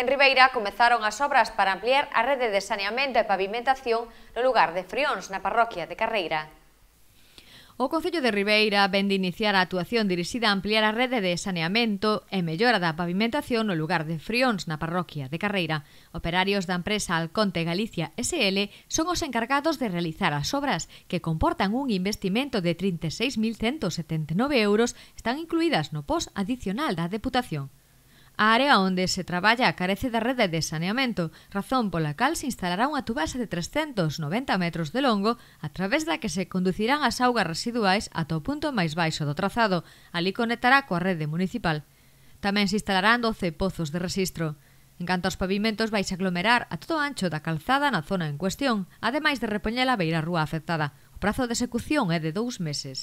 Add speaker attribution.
Speaker 1: En Ribeira comezaron as obras para ampliar a rede de saneamento e pavimentación no lugar de Frións, na parroquia de Carreira. O Concello de Ribeira vende iniciar a actuación dirixida a ampliar a rede de saneamento e mellora da pavimentación no lugar de Frións na parroquia de Carreira. Operarios da empresa Alconte Galicia SL son os encargados de realizar as obras que comportan un investimento de 36.179 euros están incluídas no pos adicional da Deputación. A área onde se traballa carece da rede de saneamento, razón pola cal se instalará unha tubase de 390 metros de longo a través da que se conducirán as augas residuais ata o punto máis baixo do trazado. Ali conectará coa rede municipal. Tamén se instalarán 12 pozos de rexistro. En canto aos pavimentos, vais aglomerar a todo ancho da calzada na zona en cuestión, ademais de repoñer a beira rúa afectada. O prazo de execución é de dous meses.